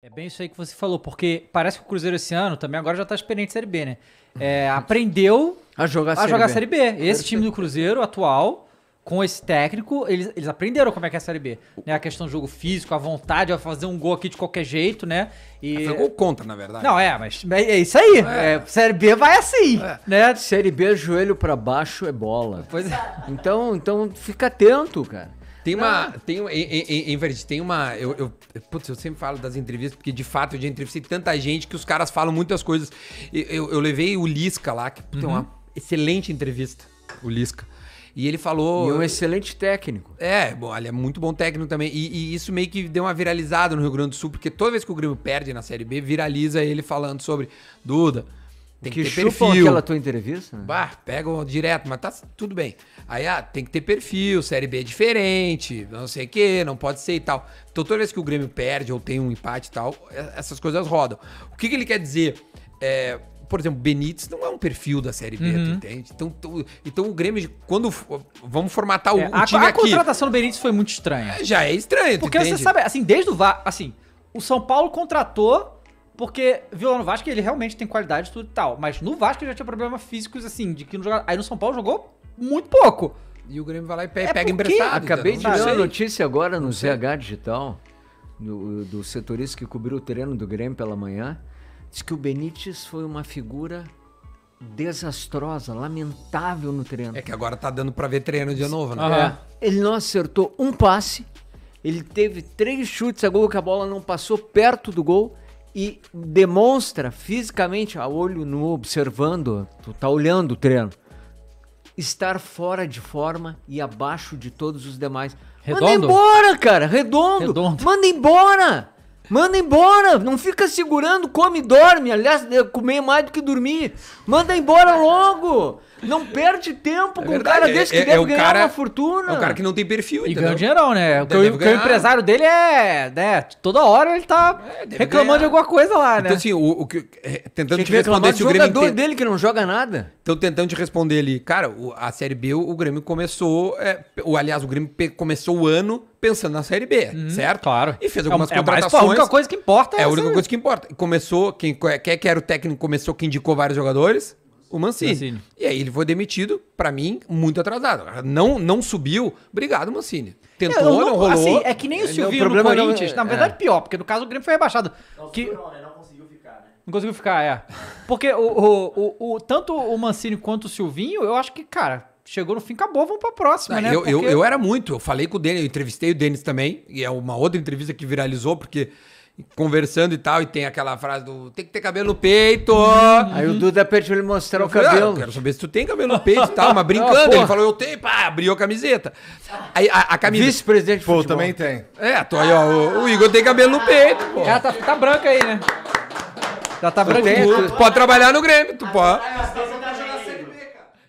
É bem isso aí que você falou, porque parece que o Cruzeiro esse ano também agora já está experiente em Série B, né? É, aprendeu a jogar a Série, jogar B. Série B. Esse time do Cruzeiro atual com esse técnico, eles, eles aprenderam como é que é a Série B. Né? A questão do jogo físico, a vontade, a fazer um gol aqui de qualquer jeito, né? E... É, foi gol contra, na verdade. Não, é, mas é, é isso aí. É. É, série B vai assim, é. né? Série B, joelho para baixo é bola. Pois é. Então, então fica atento, cara. Tem uma. Ah. Tem, em, em, em tem uma. Eu, eu, putz, eu sempre falo das entrevistas, porque de fato eu já entrevistei tanta gente que os caras falam muitas coisas. Eu, eu, eu levei o Lisca lá, que tem é uhum. uma excelente entrevista. O Lisca. E ele falou. E é um excelente técnico. É, bom, ele é muito bom técnico também. E, e, isso meio que deu uma viralizada no Rio Grande do Sul, porque toda vez que o Grêmio perde na Série B, viraliza ele falando sobre Duda. Tem que, que ter perfil. aquela tua entrevista? Né? Bah, pegam direto, mas tá tudo bem. Aí, ah, tem que ter perfil, Série B é diferente, não sei o quê, não pode ser e tal. Então, toda vez que o Grêmio perde ou tem um empate e tal, é, essas coisas rodam. O que, que ele quer dizer? É, por exemplo, Benítez não é um perfil da Série B, uhum. entende? Então, então o Grêmio, quando. Vamos formatar é, o, é, a, o time a aqui. A contratação do Benítez foi muito estranha. É, já é estranha, Porque entende? você sabe, assim, desde o Assim, o São Paulo contratou porque Vila no Vasco, ele realmente tem qualidade tudo e tal. Mas no Vasco já tinha problemas físicos, assim, de que não jogava. Aí no São Paulo jogou muito pouco. E o Grêmio vai lá e pega, é pega emprestado. Acabei de ler a notícia agora no ZH Digital, do, do setorista que cobriu o treino do Grêmio pela manhã. Diz que o Benítez foi uma figura desastrosa, lamentável no treino. É que agora tá dando para ver treino de novo, né? Uhum. É. Ele não acertou um passe, ele teve três chutes a gol que a bola não passou perto do gol e demonstra fisicamente, a olho nu, observando, tu tá olhando o treino, estar fora de forma e abaixo de todos os demais. Redondo? Manda embora, cara! Redondo! Redondo. Manda embora! Manda embora, não fica segurando, come e dorme. Aliás, comer mais do que dormir. Manda embora logo. Não perde tempo é com verdade, um cara desse é, que é, deve é ganhar cara, uma fortuna. É o cara que não tem perfil, E ganha um dinheirão, né? O o, o, empresário dele é, né? Toda hora ele tá é, reclamando ganhar. de alguma coisa lá, então, né? Então, assim, o, o é, tentando Tinha te responder se o jogador dele que não joga nada. Então, tentando te responder ali, cara, a Série B, o Grêmio começou. É, o, aliás, o Grêmio começou o ano pensando na Série B, hum, certo? Claro. E fez algumas é, contratações. É pô, a única coisa que importa é É a única coisa que importa. Começou, quem, quem que era o técnico começou, que indicou vários jogadores. O Mancini. Mancini. E aí ele foi demitido, para mim, muito atrasado. Não, não subiu. Obrigado, Mancini. Tentou, é, não, não, rolou. Assim, é que nem é o Silvio no Corinthians. Na é. verdade, é. pior, porque no caso o Grêmio foi rebaixado. Não, que... não, né? não conseguiu ficar, né? Não conseguiu ficar, é. Porque o, o, o, o, tanto o Mancini quanto o Silvinho, eu acho que, cara, chegou no fim, acabou, vamos pra próxima, ah, né? Eu, porque... eu, eu, era muito, eu falei com o Denis, eu entrevistei o Denis também, e é uma outra entrevista que viralizou, porque conversando e tal, e tem aquela frase do tem que ter cabelo no peito. Hum. Aí o uhum. Duda pediu ele mostrar eu o falei, ah, cabelo. Ah, quero saber se tu tem cabelo no peito e tal, mas brincando. Ah, ele falou, eu tenho, pá, abriu a camiseta. Aí a, a camisa. Vice-presidente Pô, futebol. também tem. É, tô aí, ó, o, o Igor tem cabelo no peito, pô. Já tá, tá branca aí, né? Já tá branca. tu pode trabalhar no Grêmio, tu ah, pode. Tá,